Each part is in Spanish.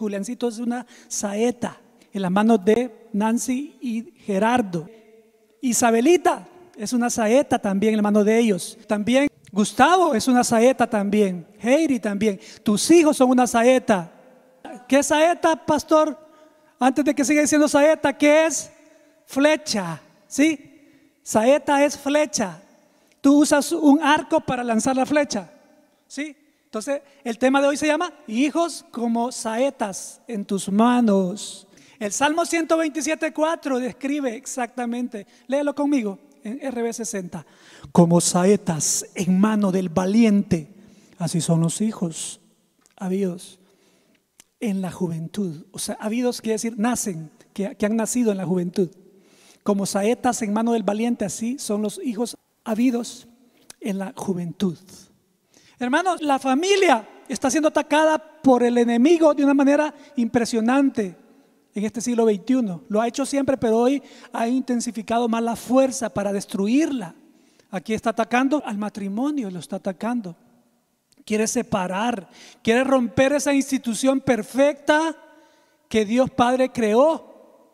Juliancito es una saeta en las manos de Nancy y Gerardo. Isabelita es una saeta también en la mano de ellos. También Gustavo es una saeta también. Heidi también. Tus hijos son una saeta. ¿Qué saeta, pastor? Antes de que siga diciendo saeta, ¿qué es? Flecha. ¿Sí? Saeta es flecha. Tú usas un arco para lanzar la flecha. ¿Sí? Entonces, el tema de hoy se llama Hijos como saetas en tus manos. El Salmo 127.4 describe exactamente, léelo conmigo en RB60, como saetas en mano del valiente. Así son los hijos, habidos en la juventud. O sea, habidos quiere decir nacen, que, que han nacido en la juventud. Como saetas en mano del valiente, así son los hijos habidos en la juventud. Hermanos, la familia está siendo atacada por el enemigo de una manera impresionante en este siglo XXI. Lo ha hecho siempre, pero hoy ha intensificado más la fuerza para destruirla. Aquí está atacando al matrimonio, lo está atacando. Quiere separar, quiere romper esa institución perfecta que Dios Padre creó.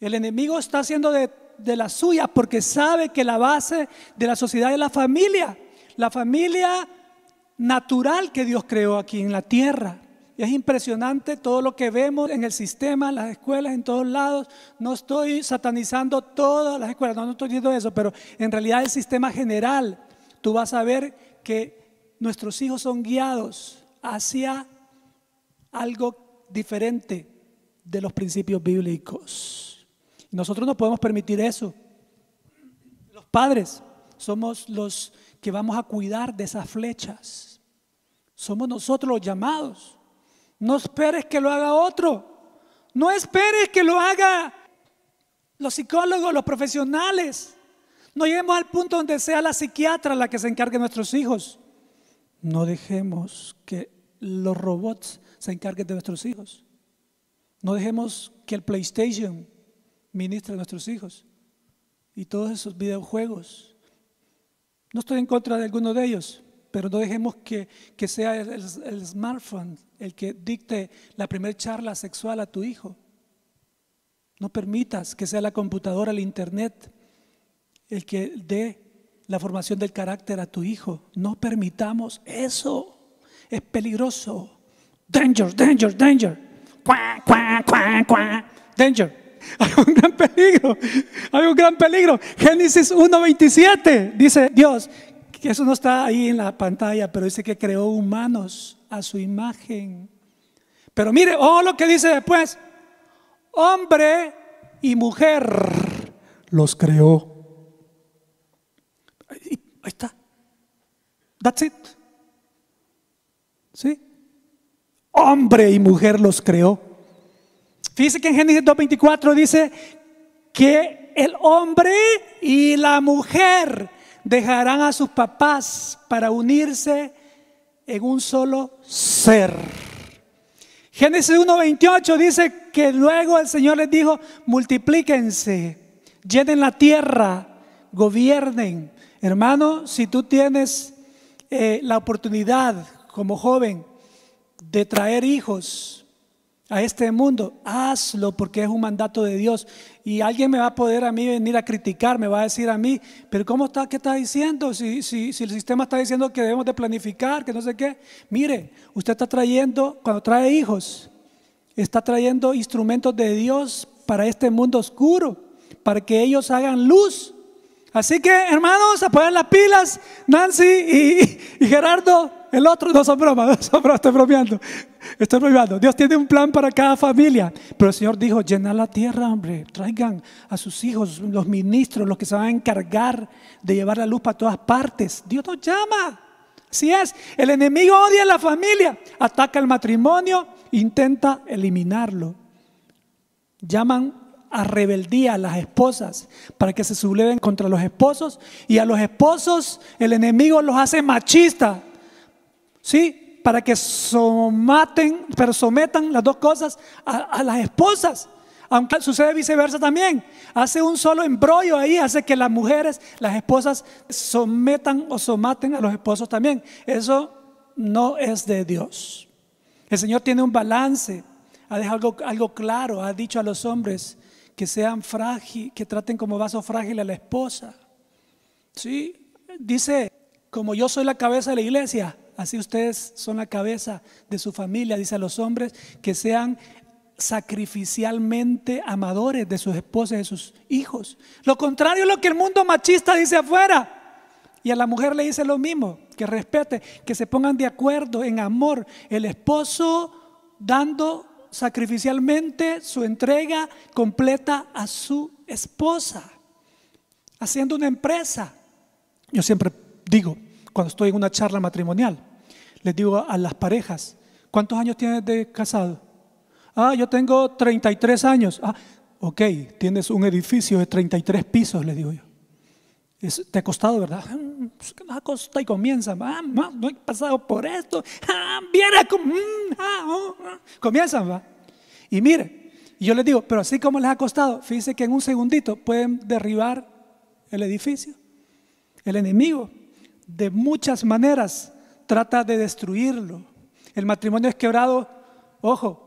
El enemigo está haciendo de, de la suya porque sabe que la base de la sociedad es la familia. La familia natural que Dios creó aquí en la tierra. Y es impresionante todo lo que vemos en el sistema, en las escuelas, en todos lados. No estoy satanizando todas las escuelas, no, no estoy diciendo eso, pero en realidad el sistema general, tú vas a ver que nuestros hijos son guiados hacia algo diferente de los principios bíblicos. Nosotros no podemos permitir eso. Los padres somos los que vamos a cuidar de esas flechas. Somos nosotros los llamados. No esperes que lo haga otro. No esperes que lo haga los psicólogos, los profesionales. No lleguemos al punto donde sea la psiquiatra la que se encargue de nuestros hijos. No dejemos que los robots se encarguen de nuestros hijos. No dejemos que el PlayStation ministre a nuestros hijos. Y todos esos videojuegos no estoy en contra de alguno de ellos, pero no dejemos que, sea el, smartphone el que dicte la primera charla sexual a tu hijo. No permitas que sea la computadora, el internet, el que dé la formación del carácter a tu hijo. No permitamos eso. Es peligroso. Danger, danger, danger. Danger. Hay un gran peligro, hay un gran peligro. Génesis 1.27 dice Dios, que eso no está ahí en la pantalla, pero dice que creó humanos a su imagen. Pero mire, oh lo que dice después, hombre y mujer los creó. Ahí, está. That's it. ¿Sí? Hombre y mujer los creó. Fíjese que en Génesis 2.24 dice que el hombre y la mujer dejarán a sus papás para unirse en un solo ser. Génesis 1.28 dice que luego el Señor les dijo, multiplíquense, llenen la tierra, gobiernen. Hermano, si tú tienes eh, la oportunidad como joven de traer hijos, a este mundo, hazlo porque es un mandato de Dios. Y alguien me va a poder a mí venir a criticar, me va a decir a mí, pero ¿cómo está? ¿Qué está diciendo? Si, si, si el sistema está diciendo que debemos de planificar, que no sé qué. Mire, usted está trayendo, cuando trae hijos, está trayendo instrumentos de Dios para este mundo oscuro, para que ellos hagan luz. Así que, hermanos, poner las pilas, Nancy y Gerardo. El otro, no son bromas, no son bromas, estoy bromeando. Estoy bromeando. Dios tiene un plan para cada familia. Pero el Señor dijo, llenar la tierra, hombre. Traigan a sus hijos, los ministros, los que se van a encargar de llevar la luz para todas partes. Dios nos llama. si es. El enemigo odia a la familia, ataca el matrimonio, intenta eliminarlo. Llaman a rebeldía a las esposas para que se subleven contra los esposos y a los esposos el enemigo los hace machistas ¿sí? Para que somaten, pero sometan las dos cosas a, las esposas. Aunque sucede viceversa también. Hace un solo embrollo ahí, hace que las mujeres, las esposas, sometan o somaten a los esposos también. Eso no es de Dios. El Señor tiene un balance, ha dejado algo, algo claro, ha dicho a los hombres que sean frágil, que traten como vaso frágil a la esposa. Sí, dice, como yo soy la cabeza de la iglesia, Así ustedes son la cabeza de su familia, dice a los hombres, que sean sacrificialmente amadores de sus esposas y de sus hijos. Lo contrario es lo que el mundo machista dice afuera. Y a la mujer le dice lo mismo, que respete, que se pongan de acuerdo en amor. El esposo dando sacrificialmente su entrega completa a su esposa, haciendo una empresa. Yo siempre digo, cuando estoy en una charla matrimonial, les digo a las parejas, ¿cuántos años tienes de casado? Ah, yo tengo 33 años. Ah, ok, tienes un edificio de 33 pisos, les digo yo. te ha costado, ¿verdad? Ah, pues, costa y comienza. Ah, no, he pasado por esto. Ah, viera, mm, ah, oh, ah. va. Y mire, yo les digo, pero así como les ha costado, fíjense que en un segundito pueden derribar el edificio, el enemigo de muchas maneras trata de destruirlo. El matrimonio es quebrado, ojo,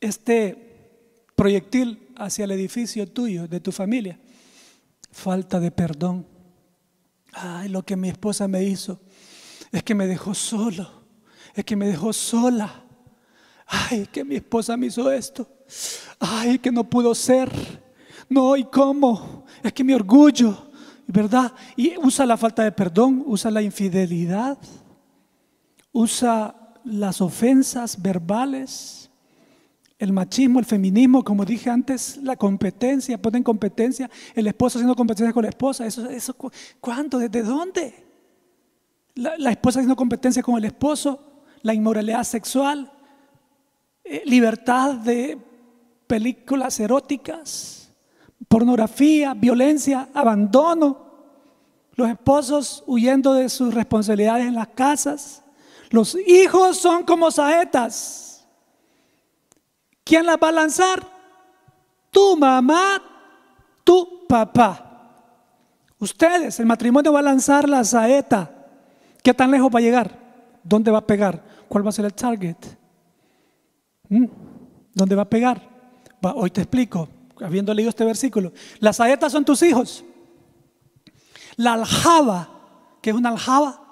este proyectil hacia el edificio tuyo, de tu familia. Falta de perdón. Ay, lo que mi esposa me hizo es que me dejó solo, es que me dejó sola. Ay, que mi esposa me hizo esto. Ay, que no pudo ser. No, ¿y cómo? Es que mi orgullo. ¿verdad? Y usa la falta de perdón, usa la infidelidad, usa las ofensas verbales, el machismo, el feminismo, como dije antes, la competencia, ponen competencia, el esposo haciendo competencia con la esposa, eso, eso ¿cuánto? ¿Desde dónde? La, esposa haciendo competencia con el esposo, la inmoralidad sexual, eh, libertad de películas eróticas, pornografía, violencia, abandono, los esposos huyendo de sus responsabilidades en las casas, los hijos son como saetas. ¿Quién las va a lanzar? Tu mamá, tu papá. Ustedes, el matrimonio va a lanzar la saeta. ¿Qué tan lejos va a llegar? ¿Dónde va a pegar? ¿Cuál va a ser el target? ¿Mm? ¿Dónde va a pegar? hoy te explico habiendo leído este versículo. Las saetas son tus hijos. La aljaba, que es una aljaba,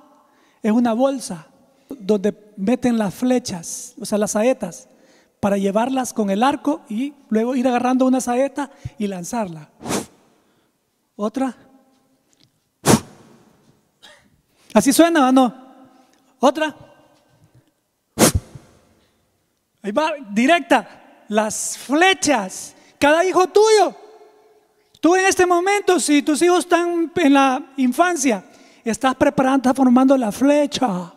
es una bolsa donde meten las flechas, o sea, las saetas, para llevarlas con el arco y luego ir agarrando una saeta y lanzarla. Otra. Así suena, ¿o no? Otra. Ahí va, directa. Las flechas cada hijo tuyo. Tú en este momento, si tus hijos están en la infancia, estás preparando, estás formando la flecha.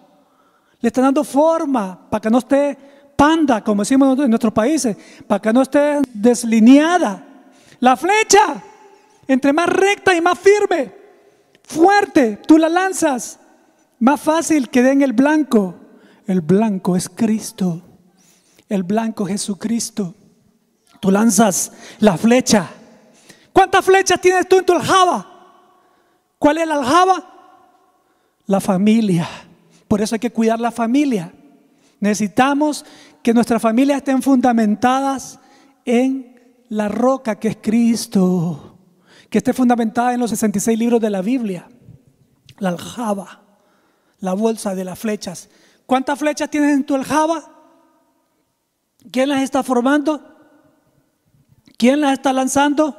Le estás dando forma para que no esté panda, como decimos en nuestros países, para que no esté deslineada. La flecha, entre más recta y más firme, fuerte, tú la lanzas, más fácil que den el blanco. El blanco es Cristo. El blanco es Jesucristo tú lanzas la flecha. ¿Cuántas flechas tienes tú en tu aljaba? ¿Cuál es la aljaba? La familia. Por eso hay que cuidar la familia. Necesitamos que nuestras familias estén fundamentadas en la roca que es Cristo, que esté fundamentada en los 66 libros de la Biblia, la aljaba, la bolsa de las flechas. ¿Cuántas flechas tienes en tu aljaba? ¿Quién las está formando? ¿Quién las está lanzando?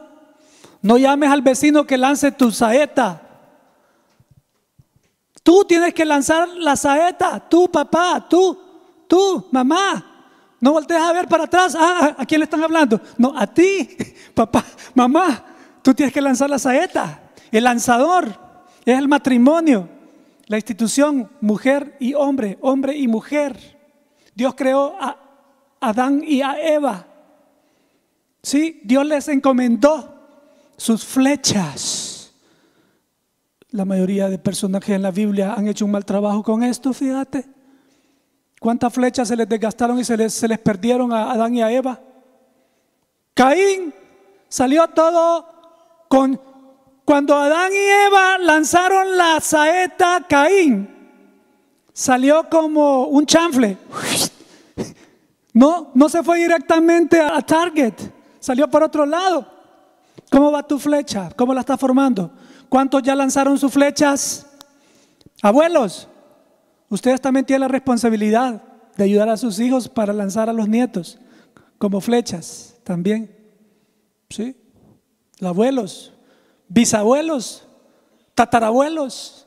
No llames al vecino que lance tu saeta. Tú tienes que lanzar la saeta, tú papá, tú, tú mamá. No voltees a ver para atrás, ah, ah, ¿a quién le están hablando? No, a ti, papá, mamá, tú tienes que lanzar la saeta. El lanzador es el matrimonio, la institución, mujer y hombre, hombre y mujer. Dios creó a Adán y a Eva Sí, Dios les encomendó sus flechas. La mayoría de personajes en la Biblia han hecho un mal trabajo con esto, fíjate. ¿Cuántas flechas se les desgastaron y se les, se les perdieron a Adán y a Eva? Caín salió todo con... Cuando Adán y Eva lanzaron la saeta, Caín salió como un chanfle. No, no se fue directamente a target salió por otro lado. ¿Cómo va tu flecha? ¿Cómo la está formando? ¿Cuántos ya lanzaron sus flechas? Abuelos, ustedes también tienen la responsabilidad de ayudar a sus hijos para lanzar a los nietos como flechas también. ¿Sí? Abuelos, bisabuelos, tatarabuelos,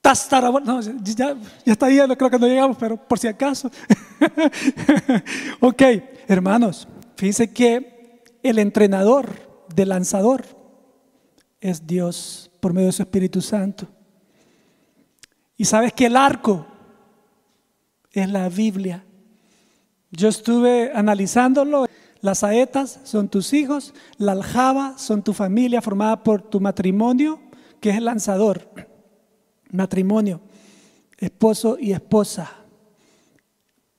tatarabuelos. No, ya, ya está ahí, creo que no llegamos, pero por si acaso. ok, hermanos, fíjense que el entrenador del lanzador es Dios por medio de su Espíritu Santo. Y sabes que el arco es la Biblia. Yo estuve analizándolo. Las saetas son tus hijos, la aljaba son tu familia formada por tu matrimonio, que es el lanzador. Matrimonio, esposo y esposa,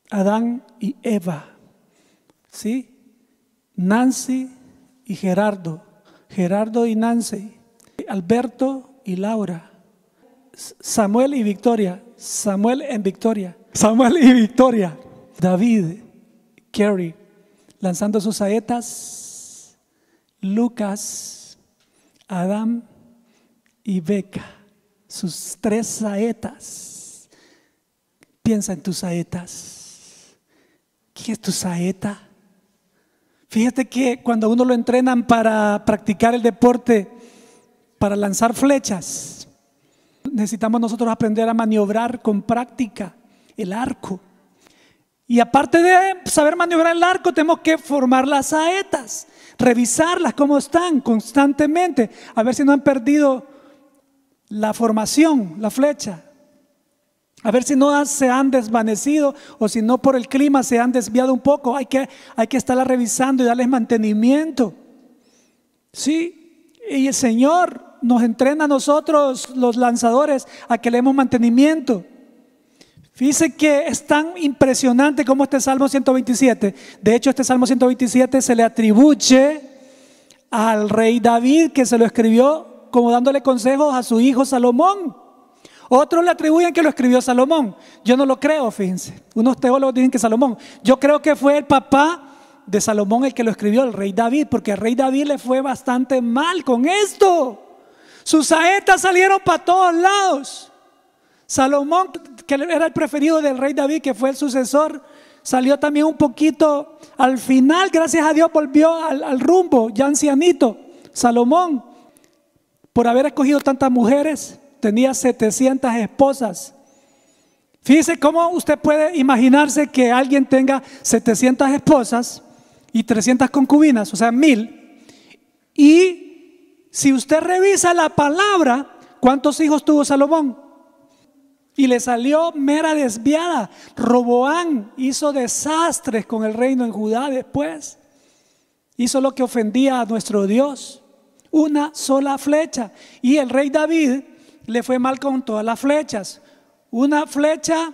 Adán y Eva. ¿Sí? Nancy y Gerardo, Gerardo y Nancy, Alberto y Laura, Samuel y Victoria, Samuel en Victoria, Samuel y Victoria, David, Kerry, lanzando sus saetas, Lucas, Adam y Beca, sus tres saetas. Piensa en tus saetas. ¿Qué es tu saeta? Fíjate que cuando uno lo entrenan para practicar el deporte, para lanzar flechas, necesitamos nosotros aprender a maniobrar con práctica el arco. Y aparte de saber maniobrar el arco, tenemos que formar las saetas, revisarlas, cómo están constantemente, a ver si no han perdido la formación, la flecha, a ver si no se han desvanecido o si no por el clima se han desviado un poco. Hay que, hay que estarla revisando y darles mantenimiento. Sí, y el Señor nos entrena a nosotros, los lanzadores, a que le demos mantenimiento. Fíjense que es tan impresionante como este Salmo 127. De hecho, este Salmo 127 se le atribuye al rey David que se lo escribió como dándole consejos a su hijo Salomón. Otros le atribuyen que lo escribió Salomón. Yo no lo creo, fíjense. Unos teólogos dicen que Salomón. Yo creo que fue el papá de Salomón el que lo escribió, el rey David, porque el rey David le fue bastante mal con esto. Sus saetas salieron para todos lados. Salomón, que era el preferido del rey David, que fue el sucesor, salió también un poquito al final, gracias a Dios volvió al, al rumbo, ya ancianito, Salomón, por haber escogido tantas mujeres, tenía 700 esposas. Fíjese cómo usted puede imaginarse que alguien tenga 700 esposas y 300 concubinas, o sea, mil. Y si usted revisa la palabra, ¿cuántos hijos tuvo Salomón? Y le salió mera desviada. Roboán hizo desastres con el reino en Judá después. Hizo lo que ofendía a nuestro Dios. Una sola flecha. Y el rey David le fue mal con todas las flechas. Una flecha,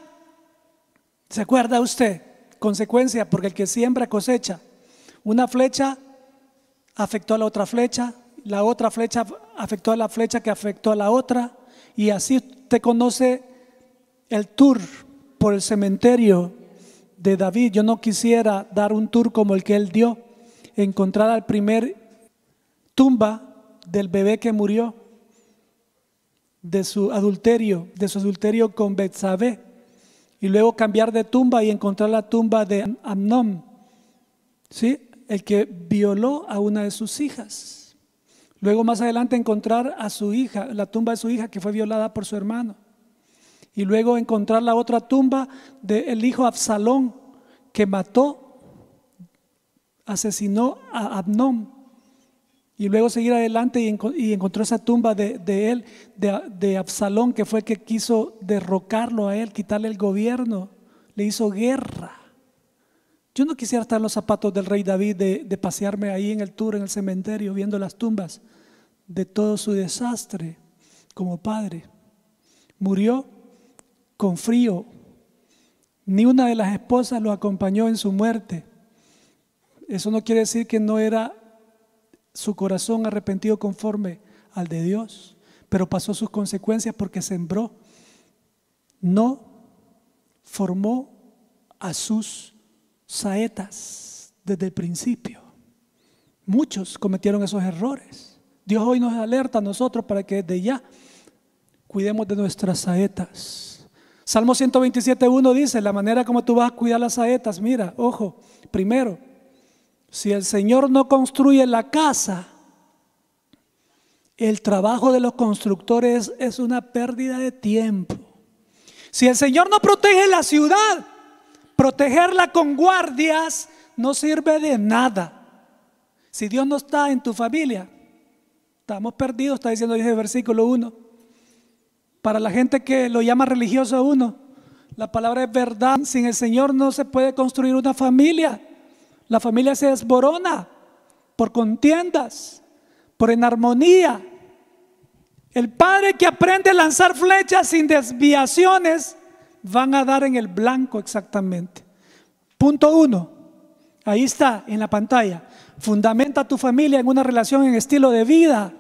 ¿se acuerda usted? Consecuencia, porque el que siembra cosecha. Una flecha afectó a la otra flecha, la otra flecha afectó a la flecha que afectó a la otra, y así usted conoce el tour por el cementerio de David. Yo no quisiera dar un tour como el que él dio, encontrar al primer tumba del bebé que murió de su adulterio, de su adulterio con Betsabé, y luego cambiar de tumba y encontrar la tumba de Amnón, ¿sí? el que violó a una de sus hijas. Luego más adelante encontrar a su hija, la tumba de su hija que fue violada por su hermano. Y luego encontrar la otra tumba del hijo Absalón que mató, asesinó a Abnón. Y luego seguir adelante y, encontró esa tumba de, él, de, Absalón, que fue que quiso derrocarlo a él, quitarle el gobierno. Le hizo guerra. Yo no quisiera estar en los zapatos del rey David de, de pasearme ahí en el tour, en el cementerio, viendo las tumbas de todo su desastre como padre. Murió con frío. Ni una de las esposas lo acompañó en su muerte. Eso no quiere decir que no era su corazón arrepentido conforme al de Dios, pero pasó sus consecuencias porque sembró, no formó a sus saetas desde el principio. Muchos cometieron esos errores. Dios hoy nos alerta a nosotros para que desde ya cuidemos de nuestras saetas. Salmo 127.1 dice, la manera como tú vas a cuidar las saetas, mira, ojo, primero, si el Señor no construye la casa, el trabajo de los constructores es una pérdida de tiempo. Si el Señor no protege la ciudad, protegerla con guardias no sirve de nada. Si Dios no está en tu familia, estamos perdidos, está diciendo dice el versículo 1. Para la gente que lo llama religioso uno, la palabra es verdad. Sin el Señor no se puede construir una familia. La familia se desborona por contiendas, por enarmonía. El padre que aprende a lanzar flechas sin desviaciones van a dar en el blanco exactamente. Punto uno. Ahí está en la pantalla. Fundamenta tu familia en una relación en estilo de vida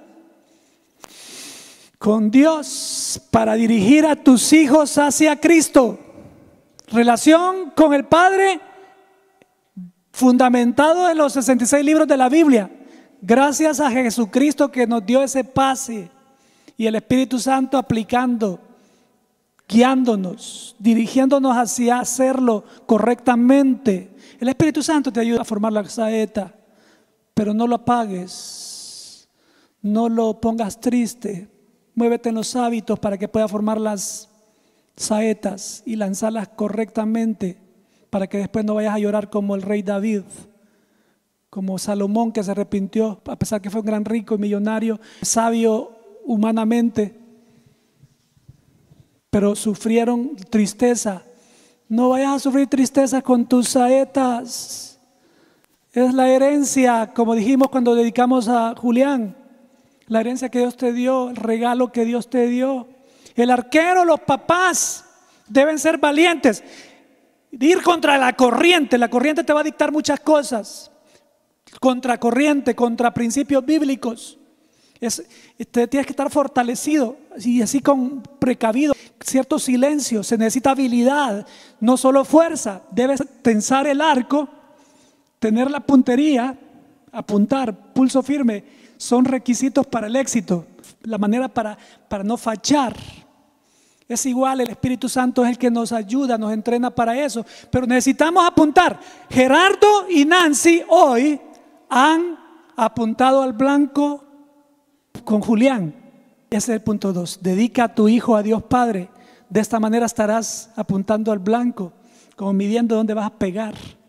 con Dios para dirigir a tus hijos hacia Cristo. Relación con el Padre fundamentado en los 66 libros de la Biblia, gracias a Jesucristo que nos dio ese pase y el Espíritu Santo aplicando, guiándonos, dirigiéndonos hacia hacerlo correctamente. El Espíritu Santo te ayuda a formar la saeta, pero no lo apagues, no lo pongas triste, muévete en los hábitos para que pueda formar las saetas y lanzarlas correctamente para que después no vayas a llorar como el rey David, como Salomón que se arrepintió, a pesar que fue un gran rico y millonario, sabio humanamente, pero sufrieron tristeza. No vayas a sufrir tristeza con tus saetas. Es la herencia, como dijimos cuando dedicamos a Julián, la herencia que Dios te dio, el regalo que Dios te dio. El arquero, los papás deben ser valientes ir contra la corriente. La corriente te va a dictar muchas cosas. Contra corriente, contra principios bíblicos. Este, tienes que estar fortalecido y así con precavido. Cierto silencio, se necesita habilidad, no solo fuerza. Debes tensar el arco, tener la puntería, apuntar, pulso firme. Son requisitos para el éxito. La manera para, para no fachar es igual, el Espíritu Santo es el que nos ayuda, nos entrena para eso. Pero necesitamos apuntar. Gerardo y Nancy hoy han apuntado al blanco con Julián. Ese es el punto 2. Dedica a tu hijo a Dios Padre. De esta manera estarás apuntando al blanco, como midiendo dónde vas a pegar.